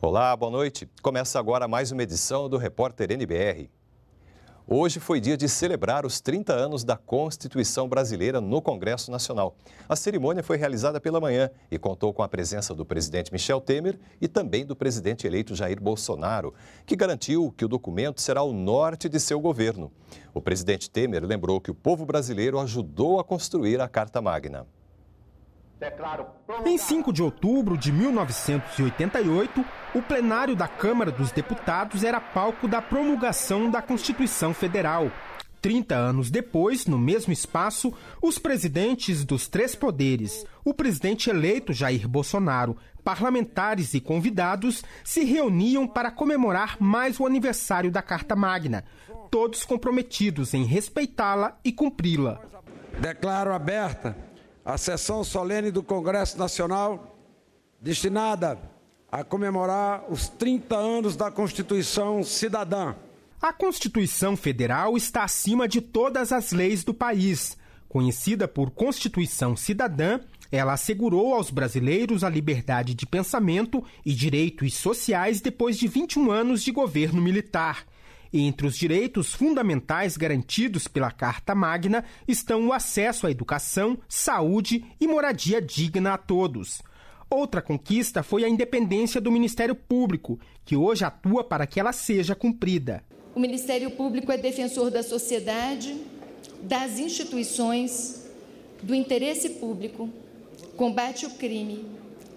Olá, boa noite. Começa agora mais uma edição do Repórter NBR. Hoje foi dia de celebrar os 30 anos da Constituição Brasileira no Congresso Nacional. A cerimônia foi realizada pela manhã e contou com a presença do presidente Michel Temer e também do presidente eleito Jair Bolsonaro, que garantiu que o documento será o norte de seu governo. O presidente Temer lembrou que o povo brasileiro ajudou a construir a Carta Magna. Em 5 de outubro de 1988, o plenário da Câmara dos Deputados era palco da promulgação da Constituição Federal. Trinta anos depois, no mesmo espaço, os presidentes dos três poderes, o presidente eleito Jair Bolsonaro, parlamentares e convidados se reuniam para comemorar mais o aniversário da Carta Magna, todos comprometidos em respeitá-la e cumpri-la. Declaro aberta a sessão solene do Congresso Nacional, destinada a comemorar os 30 anos da Constituição Cidadã. A Constituição Federal está acima de todas as leis do país. Conhecida por Constituição Cidadã, ela assegurou aos brasileiros a liberdade de pensamento e direitos sociais depois de 21 anos de governo militar. Entre os direitos fundamentais garantidos pela Carta Magna estão o acesso à educação, saúde e moradia digna a todos. Outra conquista foi a independência do Ministério Público, que hoje atua para que ela seja cumprida. O Ministério Público é defensor da sociedade, das instituições, do interesse público, combate o crime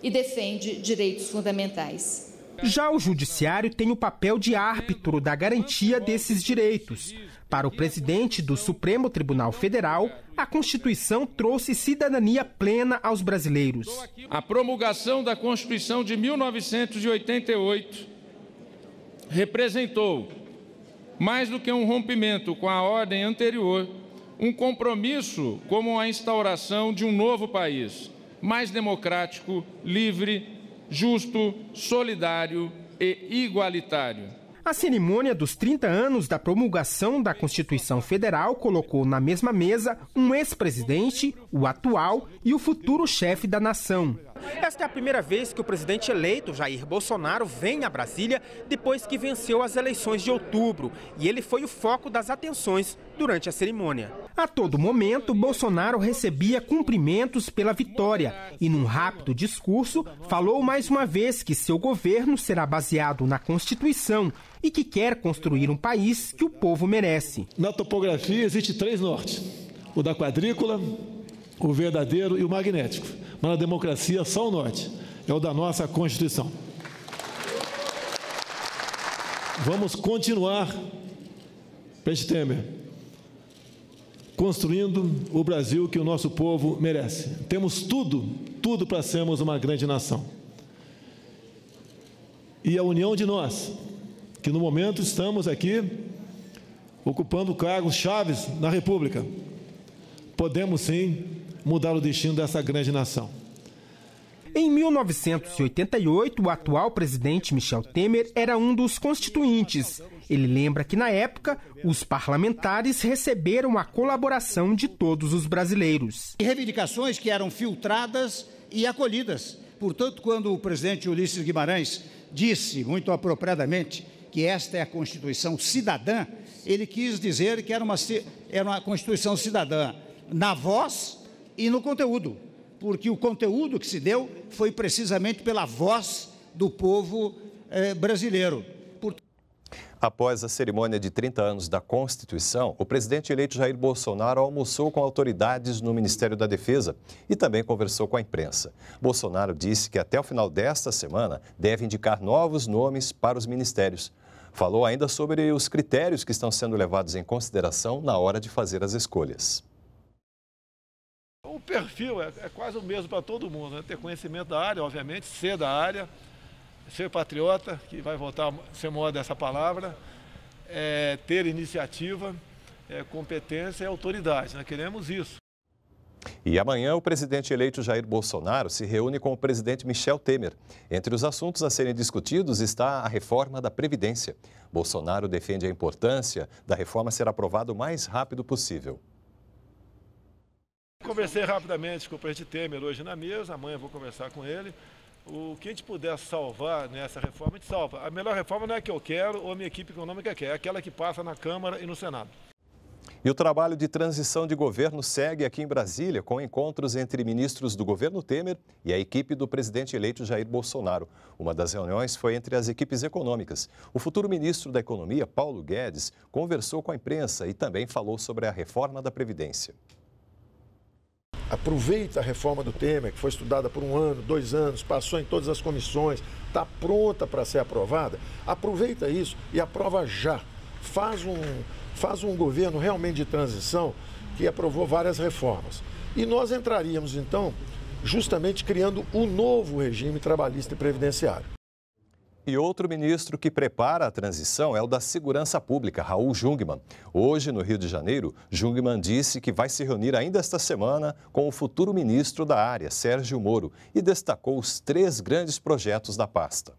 e defende direitos fundamentais. Já o Judiciário tem o papel de árbitro da garantia desses direitos. Para o presidente do Supremo Tribunal Federal, a Constituição trouxe cidadania plena aos brasileiros. A promulgação da Constituição de 1988 representou, mais do que um rompimento com a ordem anterior, um compromisso como a instauração de um novo país, mais democrático, livre justo, solidário e igualitário. A cerimônia dos 30 anos da promulgação da Constituição Federal colocou na mesma mesa um ex-presidente, o atual e o futuro chefe da nação. Esta é a primeira vez que o presidente eleito, Jair Bolsonaro, vem a Brasília depois que venceu as eleições de outubro. E ele foi o foco das atenções durante a cerimônia. A todo momento, Bolsonaro recebia cumprimentos pela vitória e, num rápido discurso, falou mais uma vez que seu governo será baseado na Constituição e que quer construir um país que o povo merece. Na topografia existe três nortes: o da quadrícula, o verdadeiro e o magnético. Mas a democracia só o norte, é o da nossa Constituição. Vamos continuar, Peixe Temer, construindo o Brasil que o nosso povo merece. Temos tudo, tudo para sermos uma grande nação. E a união de nós, que no momento estamos aqui ocupando cargos chaves na República, podemos sim mudar o destino dessa grande nação. Em 1988, o atual presidente Michel Temer era um dos constituintes. Ele lembra que, na época, os parlamentares receberam a colaboração de todos os brasileiros. reivindicações que eram filtradas e acolhidas. Portanto, quando o presidente Ulisses Guimarães disse, muito apropriadamente, que esta é a Constituição cidadã, ele quis dizer que era uma, era uma Constituição cidadã na voz e no conteúdo, porque o conteúdo que se deu foi precisamente pela voz do povo eh, brasileiro. Por... Após a cerimônia de 30 anos da Constituição, o presidente eleito Jair Bolsonaro almoçou com autoridades no Ministério da Defesa e também conversou com a imprensa. Bolsonaro disse que até o final desta semana deve indicar novos nomes para os ministérios. Falou ainda sobre os critérios que estão sendo levados em consideração na hora de fazer as escolhas o perfil é, é quase o mesmo para todo mundo, né? ter conhecimento da área, obviamente, ser da área, ser patriota, que vai voltar a ser moda essa palavra, é, ter iniciativa, é, competência e autoridade. Né? Queremos isso. E amanhã, o presidente eleito Jair Bolsonaro se reúne com o presidente Michel Temer. Entre os assuntos a serem discutidos está a reforma da Previdência. Bolsonaro defende a importância da reforma ser aprovada o mais rápido possível. Conversei rapidamente com o presidente Temer hoje na mesa, amanhã vou conversar com ele. O que a gente puder salvar nessa reforma, a gente salva. A melhor reforma não é a que eu quero ou a minha equipe econômica quer, é aquela que passa na Câmara e no Senado. E o trabalho de transição de governo segue aqui em Brasília, com encontros entre ministros do governo Temer e a equipe do presidente eleito Jair Bolsonaro. Uma das reuniões foi entre as equipes econômicas. O futuro ministro da Economia, Paulo Guedes, conversou com a imprensa e também falou sobre a reforma da Previdência aproveita a reforma do Temer, que foi estudada por um ano, dois anos, passou em todas as comissões, está pronta para ser aprovada, aproveita isso e aprova já. Faz um, faz um governo realmente de transição que aprovou várias reformas. E nós entraríamos, então, justamente criando um novo regime trabalhista e previdenciário. E outro ministro que prepara a transição é o da Segurança Pública, Raul Jungmann. Hoje, no Rio de Janeiro, Jungmann disse que vai se reunir ainda esta semana com o futuro ministro da área, Sérgio Moro, e destacou os três grandes projetos da pasta.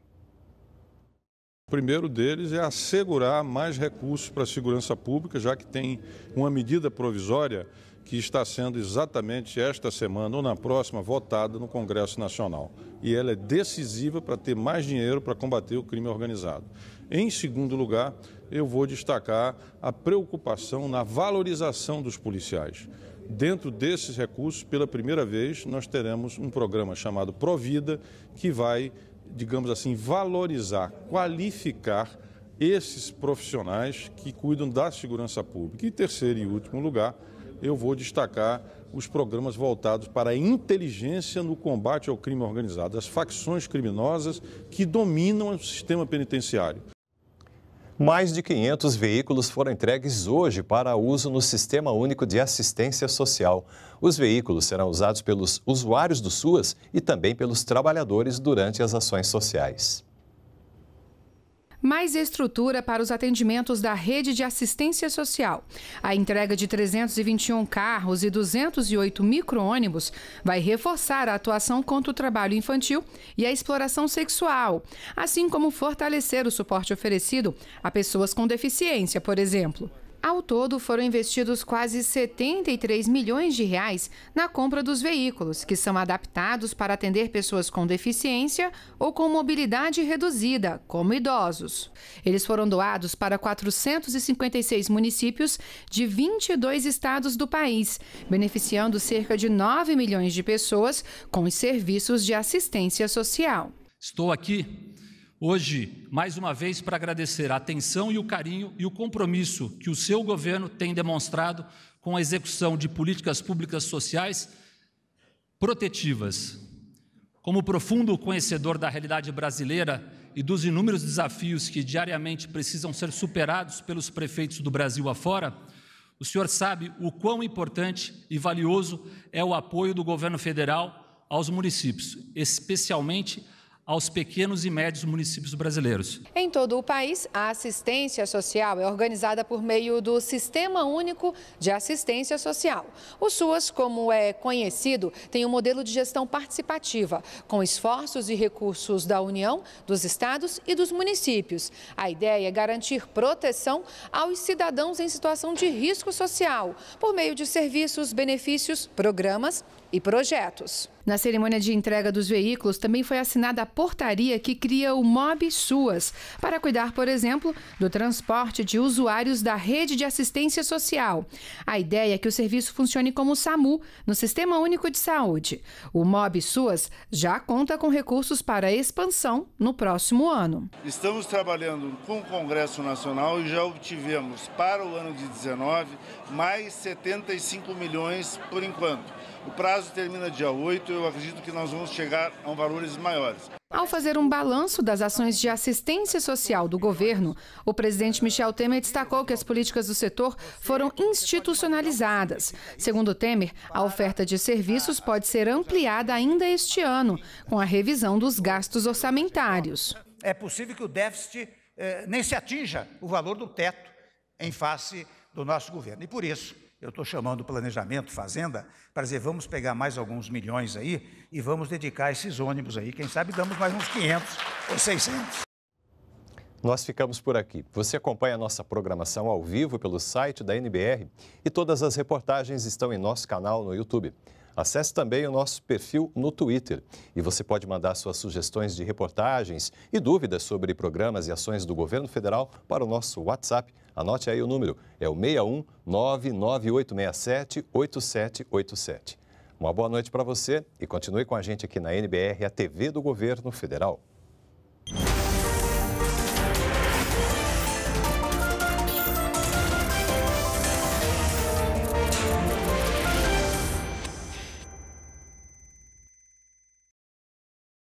O primeiro deles é assegurar mais recursos para a segurança pública, já que tem uma medida provisória que está sendo exatamente esta semana ou na próxima votada no Congresso Nacional. E ela é decisiva para ter mais dinheiro para combater o crime organizado. Em segundo lugar, eu vou destacar a preocupação na valorização dos policiais. Dentro desses recursos, pela primeira vez, nós teremos um programa chamado Provida, que vai, digamos assim, valorizar, qualificar esses profissionais que cuidam da segurança pública. E terceiro e último lugar, eu vou destacar os programas voltados para a inteligência no combate ao crime organizado, as facções criminosas que dominam o sistema penitenciário. Mais de 500 veículos foram entregues hoje para uso no Sistema Único de Assistência Social. Os veículos serão usados pelos usuários do SUAS e também pelos trabalhadores durante as ações sociais mais estrutura para os atendimentos da rede de assistência social. A entrega de 321 carros e 208 micro-ônibus vai reforçar a atuação contra o trabalho infantil e a exploração sexual, assim como fortalecer o suporte oferecido a pessoas com deficiência, por exemplo. Ao todo, foram investidos quase 73 milhões de reais na compra dos veículos, que são adaptados para atender pessoas com deficiência ou com mobilidade reduzida, como idosos. Eles foram doados para 456 municípios de 22 estados do país, beneficiando cerca de 9 milhões de pessoas com os serviços de assistência social. Estou aqui hoje, mais uma vez, para agradecer a atenção e o carinho e o compromisso que o seu governo tem demonstrado com a execução de políticas públicas sociais protetivas. Como profundo conhecedor da realidade brasileira e dos inúmeros desafios que diariamente precisam ser superados pelos prefeitos do Brasil afora, o senhor sabe o quão importante e valioso é o apoio do governo federal aos municípios, especialmente aos pequenos e médios municípios brasileiros. Em todo o país, a assistência social é organizada por meio do Sistema Único de Assistência Social. O SUAS, como é conhecido, tem um modelo de gestão participativa, com esforços e recursos da União, dos estados e dos municípios. A ideia é garantir proteção aos cidadãos em situação de risco social, por meio de serviços, benefícios, programas e projetos. Na cerimônia de entrega dos veículos, também foi assinada a portaria que cria o MOB SUAS, para cuidar, por exemplo, do transporte de usuários da rede de assistência social. A ideia é que o serviço funcione como o SAMU, no Sistema Único de Saúde. O MOB SUAS já conta com recursos para expansão no próximo ano. Estamos trabalhando com o Congresso Nacional e já obtivemos para o ano de 19 mais 75 milhões por enquanto. O prazo termina dia 8 momento, eu acredito que nós vamos chegar a valores maiores. Ao fazer um balanço das ações de assistência social do governo, o presidente Michel Temer destacou que as políticas do setor foram institucionalizadas. Segundo Temer, a oferta de serviços pode ser ampliada ainda este ano, com a revisão dos gastos orçamentários. É possível que o déficit eh, nem se atinja o valor do teto em face do nosso governo. E por isso, eu estou chamando planejamento, fazenda, para dizer, vamos pegar mais alguns milhões aí e vamos dedicar esses ônibus aí. Quem sabe damos mais uns 500 ou 600. Nós ficamos por aqui. Você acompanha a nossa programação ao vivo pelo site da NBR e todas as reportagens estão em nosso canal no YouTube. Acesse também o nosso perfil no Twitter e você pode mandar suas sugestões de reportagens e dúvidas sobre programas e ações do governo federal para o nosso WhatsApp Anote aí o número, é o 61 8787. Uma boa noite para você e continue com a gente aqui na NBR, a TV do Governo Federal.